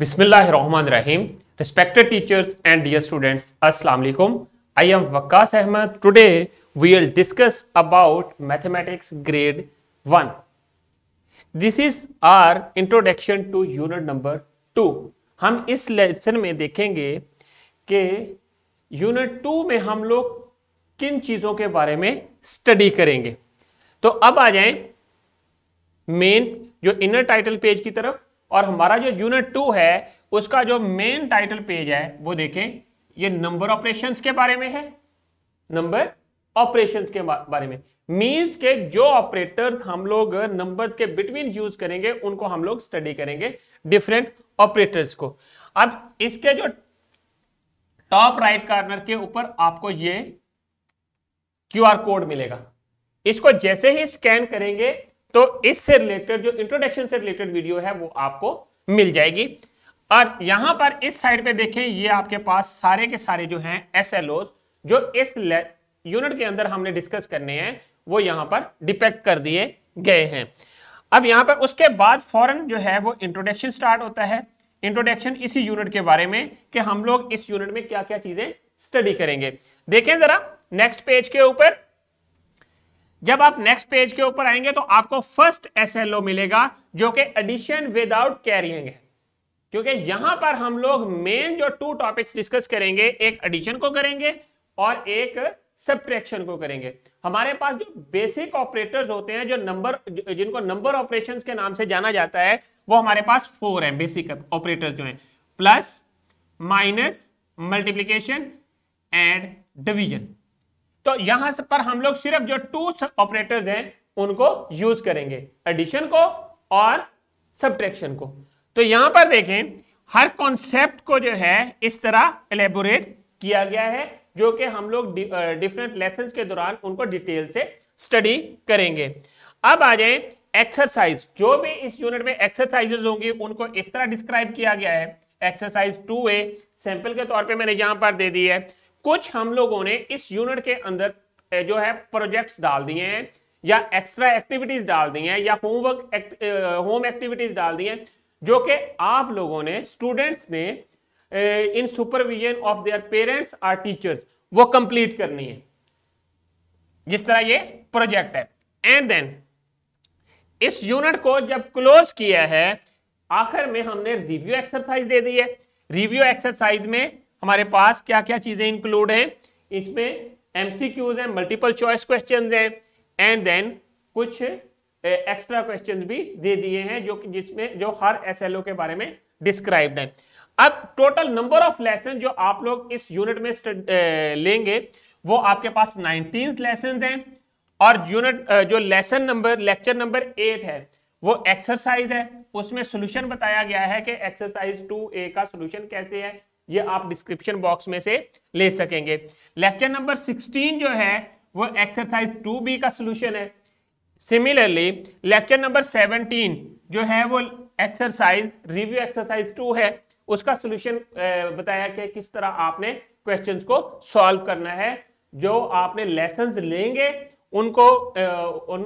बिस्मिल्लाम respected teachers and dear students अस्सलाम वालेकुम I am Waqas Ahmed today we will discuss about mathematics grade one this is our introduction to unit number two हम इस lesson में देखेंगे कि unit to में हम लोग किन चीजों के बारे में स्टडी करेंगे तो अब आ जाए मेन जो इनर टाइटल पेज की तरफ और हमारा जो यूनिट टू है उसका जो मेन टाइटल पेज है वो देखें ये नंबर ऑपरेशन के बारे में है नंबर ऑपरेशन के बारे में मींस के जो ऑपरेटर्स हम लोग नंबर्स के बिटवीन यूज करेंगे उनको हम लोग स्टडी करेंगे डिफरेंट ऑपरेटर्स को अब इसके जो टॉप राइट कार्नर के ऊपर आपको ये क्यूआर कोड मिलेगा इसको जैसे ही स्कैन करेंगे तो इससे रिलेटेड जो इंट्रोडक्शन से रिलेटेड वीडियो है वो आपको मिल जाएगी और यहां पर इस साइड पे देखें ये आपके पास सारे के सारे जो हैं एस जो इस यूनिट के अंदर हमने डिस्कस करने हैं वो यहां पर डिपेक्ट कर दिए गए हैं अब यहां पर उसके बाद फॉरन जो है वो इंट्रोडक्शन स्टार्ट होता है इंट्रोडक्शन इसी यूनिट के बारे में कि हम लोग इस यूनिट में क्या क्या चीजें स्टडी करेंगे देखें जरा नेक्स्ट पेज के ऊपर जब आप नेक्स्ट पेज के ऊपर आएंगे तो आपको फर्स्ट एस मिलेगा जो कि एडिशन विदाउट कैरियंग है क्योंकि यहां पर हम लोग मेन जो टू टॉपिक्स डिस्कस करेंगे एक एडिशन को करेंगे और एक सब्ट्रैक्शन को करेंगे हमारे पास जो बेसिक ऑपरेटर्स होते हैं जो नंबर जिनको नंबर ऑपरेशंस के नाम से जाना जाता है वो हमारे पास फोर है बेसिक ऑपरेटर्स जो है plus minus multiplication and division तो यहां से पर हम लोग सिर्फ जो टू ऑपरेटर्स हैं उनको यूज करेंगे एडिशन को और सब्ट्रैक्शन को तो यहां पर देखें हर कॉन्सेप्ट को जो है इस तरह एलेबोरेट किया गया है जो कि हम लोग डिफरेंट लेसन के दौरान उनको डिटेल से स्टडी करेंगे अब आ जाए एक्सरसाइज जो भी इस यूनिट में एक्सरसाइजेस होंगी उनको इस तरह डिस्क्राइब किया गया है एक्सरसाइज टू ए सैंपल के तौर पे मैंने यहां पर दे दी है कुछ हम लोगों ने इस यूनिट के अंदर जो है प्रोजेक्ट्स डाल दिए हैं या एक्स्ट्रा एक्टिविटीज डाल दी हैं या होमवर्क होम एक्टिविटीज डाल दी हैं जो कि आप लोगों ने स्टूडेंट्स ने in supervision of their parents और टीचर्स वो कंप्लीट करनी है जिस तरह ये प्रोजेक्ट है एंड देन इस यूनिट को जब क्लोज किया है आखिर में हमने रिव्यू एक्सरसाइज दे दी है रिव्यू एक्सरसाइज में हमारे पास क्या क्या चीजें इंक्लूड है इसमें एमसीक्यूज हैं मल्टीपल चॉइस क्वेश्चन हैं एंड देन कुछ एक्स्ट्रा क्वेश्चन भी दे दिए हैं जो जिसमें जो हर एसएलओ के बारे में डिस्क्राइब्ड है अब टोटल नंबर ऑफ लेसन जो आप लोग इस यूनिट में लेंगे वो आपके पास नाइनटीन लेसन है और यूनिट जो lesson number lecture number eight है वो एक्सरसाइज है उसमें सोल्यूशन बताया गया है कि एक्सरसाइज टू ए का सोल्यूशन कैसे है ये आप डिस्क्रिप्शन बॉक्स में से ले सकेंगे लेक्चर नंबर 16 जो है वो एक्सरसाइज 2b का सोल्यूशन है सिमिलरली लेक्चर नंबर 17 जो है वो एक्सरसाइज रिव्यू एक्सरसाइज 2 है उसका सोल्यूशन बताया कि किस तरह आपने क्वेश्चंस को सॉल्व करना है जो आपने लेसन लेंगे उनको उन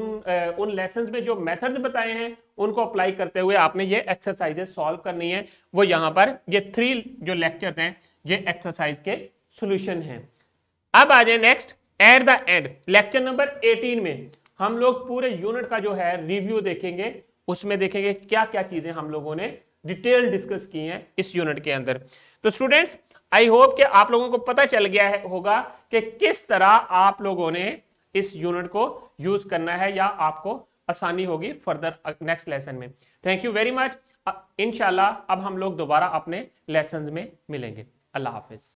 उन लेसन में जो मेथड बताए हैं उनको अप्लाई करते हुए आपने ये एक्सरसाइजेस सॉल्व करनी है वो यहाँ पर ये थ्री जो लेक्चर हैं ये एक्सरसाइज के सोल्यूशन हैं अब आ जाए next at the end lecture number 18 में हम लोग पूरे यूनिट का जो है रिव्यू देखेंगे उसमें देखेंगे क्या क्या चीजें हम लोगों ने डिटेल डिस्कस की हैं इस यूनिट के अंदर तो स्टूडेंट्स आई होप कि आप लोगों को पता चल गया है होगा कि किस तरह आप लोगों ने इस यूनिट को यूज करना है या आपको आसानी होगी फर्दर नेक्स्ट लेसन में थैंक यू वेरी मच इनशाला अब हम लोग दोबारा अपने लेसन में मिलेंगे अल्लाह हाफिज